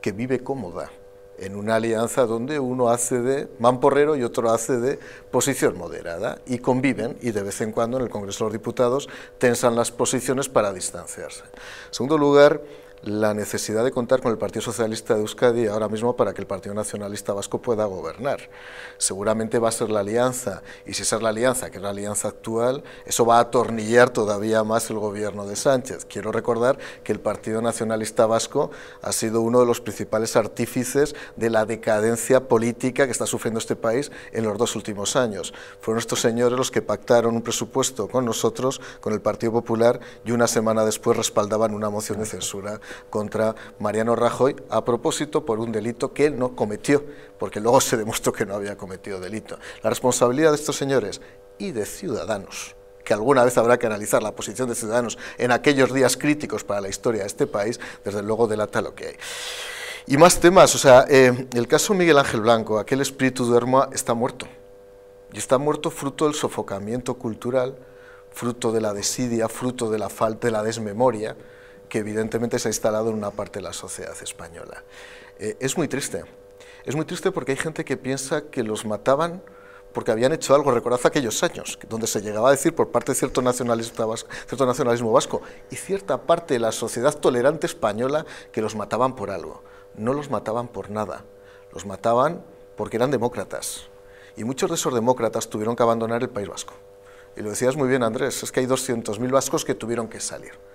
que vive cómoda en una alianza donde uno hace de mamporrero y otro hace de posición moderada y conviven y de vez en cuando en el Congreso de los Diputados tensan las posiciones para distanciarse. segundo lugar, la necesidad de contar con el Partido Socialista de Euskadi ahora mismo para que el Partido Nacionalista Vasco pueda gobernar. Seguramente va a ser la alianza, y si esa es la alianza, que es la alianza actual, eso va a atornillar todavía más el gobierno de Sánchez. Quiero recordar que el Partido Nacionalista Vasco ha sido uno de los principales artífices de la decadencia política que está sufriendo este país en los dos últimos años. Fueron estos señores los que pactaron un presupuesto con nosotros, con el Partido Popular, y una semana después respaldaban una moción de censura contra Mariano Rajoy a propósito por un delito que él no cometió, porque luego se demostró que no había cometido delito. La responsabilidad de estos señores y de Ciudadanos que alguna vez habrá que analizar la posición de Ciudadanos en aquellos días críticos para la historia de este país, desde luego delata lo que hay. Y más temas, o sea, eh, el caso Miguel Ángel Blanco, aquel espíritu duermo está muerto. Y está muerto fruto del sofocamiento cultural, fruto de la desidia, fruto de la falta de la desmemoria, que evidentemente se ha instalado en una parte de la sociedad española. Eh, es muy triste, es muy triste porque hay gente que piensa que los mataban porque habían hecho algo, recordad aquellos años, donde se llegaba a decir por parte de cierto nacionalismo, vasco, cierto nacionalismo vasco y cierta parte de la sociedad tolerante española que los mataban por algo. No los mataban por nada, los mataban porque eran demócratas. Y muchos de esos demócratas tuvieron que abandonar el País Vasco. Y lo decías muy bien, Andrés, es que hay 200.000 vascos que tuvieron que salir.